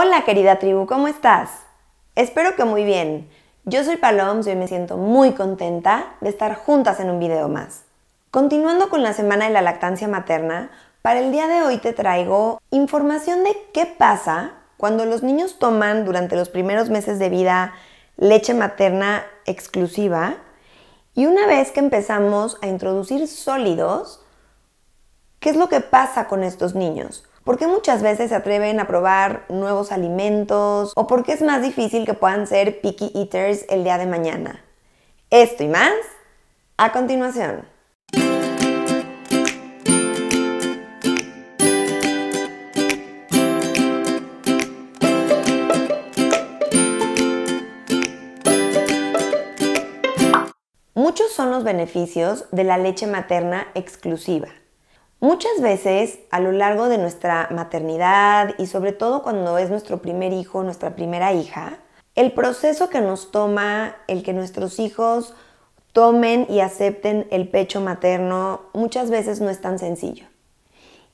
Hola querida tribu, ¿cómo estás? Espero que muy bien. Yo soy Paloms y hoy me siento muy contenta de estar juntas en un video más. Continuando con la semana de la lactancia materna, para el día de hoy te traigo información de qué pasa cuando los niños toman durante los primeros meses de vida leche materna exclusiva y una vez que empezamos a introducir sólidos, ¿qué es lo que pasa con estos niños? ¿Por qué muchas veces se atreven a probar nuevos alimentos? ¿O por qué es más difícil que puedan ser picky eaters el día de mañana? Esto y más a continuación. Muchos son los beneficios de la leche materna exclusiva. Muchas veces a lo largo de nuestra maternidad y sobre todo cuando es nuestro primer hijo, nuestra primera hija, el proceso que nos toma el que nuestros hijos tomen y acepten el pecho materno muchas veces no es tan sencillo.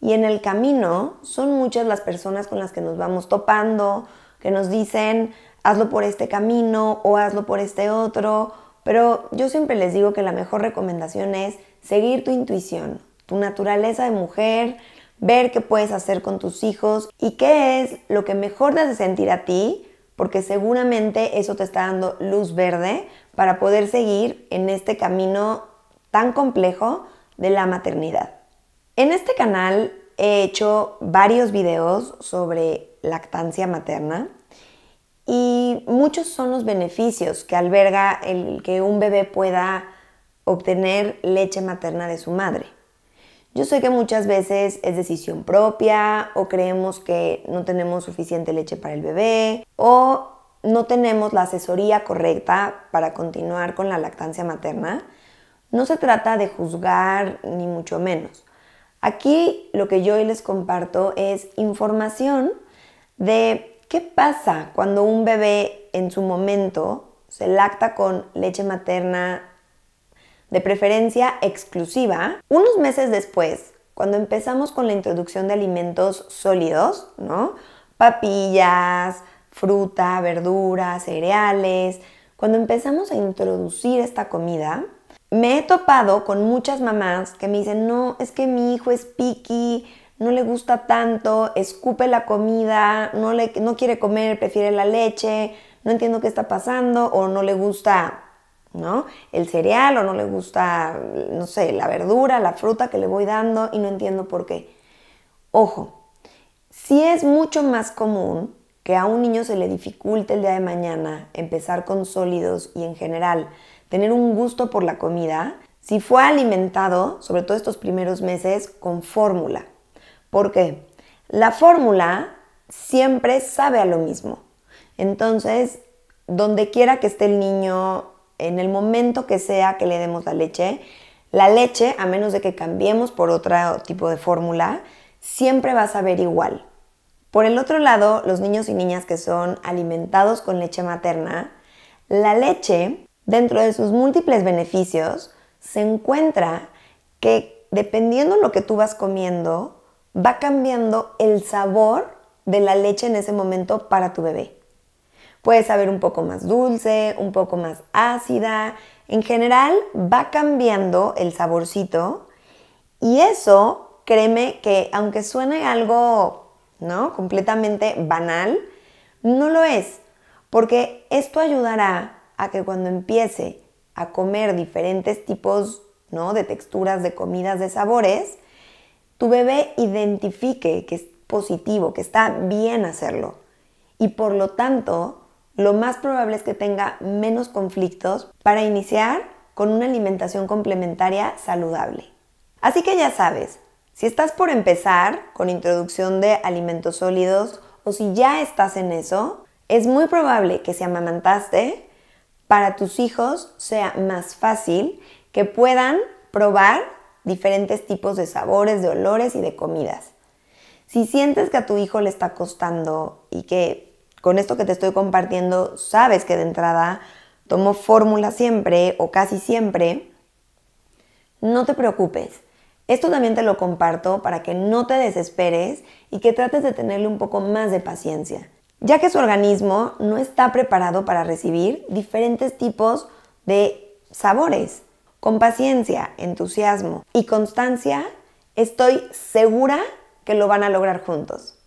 Y en el camino son muchas las personas con las que nos vamos topando, que nos dicen, hazlo por este camino o hazlo por este otro, pero yo siempre les digo que la mejor recomendación es seguir tu intuición, tu naturaleza de mujer, ver qué puedes hacer con tus hijos y qué es lo que mejor te hace sentir a ti, porque seguramente eso te está dando luz verde para poder seguir en este camino tan complejo de la maternidad. En este canal he hecho varios videos sobre lactancia materna y muchos son los beneficios que alberga el que un bebé pueda obtener leche materna de su madre. Yo sé que muchas veces es decisión propia o creemos que no tenemos suficiente leche para el bebé o no tenemos la asesoría correcta para continuar con la lactancia materna. No se trata de juzgar ni mucho menos. Aquí lo que yo hoy les comparto es información de qué pasa cuando un bebé en su momento se lacta con leche materna de preferencia exclusiva, unos meses después, cuando empezamos con la introducción de alimentos sólidos, ¿no? Papillas, fruta, verduras, cereales, cuando empezamos a introducir esta comida, me he topado con muchas mamás que me dicen, no, es que mi hijo es picky, no le gusta tanto, escupe la comida, no, le, no quiere comer, prefiere la leche, no entiendo qué está pasando o no le gusta ¿no? El cereal o no le gusta, no sé, la verdura, la fruta que le voy dando y no entiendo por qué. Ojo, si es mucho más común que a un niño se le dificulte el día de mañana empezar con sólidos y en general tener un gusto por la comida, si fue alimentado, sobre todo estos primeros meses, con fórmula. ¿Por qué? La fórmula siempre sabe a lo mismo. Entonces, donde quiera que esté el niño, en el momento que sea que le demos la leche, la leche, a menos de que cambiemos por otro tipo de fórmula, siempre va a saber igual. Por el otro lado, los niños y niñas que son alimentados con leche materna, la leche, dentro de sus múltiples beneficios, se encuentra que dependiendo lo que tú vas comiendo, va cambiando el sabor de la leche en ese momento para tu bebé. Puede saber un poco más dulce, un poco más ácida. En general va cambiando el saborcito y eso, créeme que aunque suene algo, ¿no? Completamente banal, no lo es, porque esto ayudará a que cuando empiece a comer diferentes tipos, ¿no? De texturas, de comidas, de sabores, tu bebé identifique que es positivo, que está bien hacerlo. Y por lo tanto, lo más probable es que tenga menos conflictos para iniciar con una alimentación complementaria saludable. Así que ya sabes, si estás por empezar con introducción de alimentos sólidos o si ya estás en eso, es muy probable que si amamantaste, para tus hijos sea más fácil que puedan probar diferentes tipos de sabores, de olores y de comidas. Si sientes que a tu hijo le está costando y que con esto que te estoy compartiendo, sabes que de entrada tomo fórmula siempre o casi siempre, no te preocupes. Esto también te lo comparto para que no te desesperes y que trates de tenerle un poco más de paciencia, ya que su organismo no está preparado para recibir diferentes tipos de sabores. Con paciencia, entusiasmo y constancia, estoy segura que lo van a lograr juntos.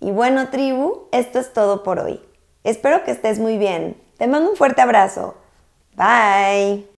Y bueno, tribu, esto es todo por hoy. Espero que estés muy bien. Te mando un fuerte abrazo. Bye.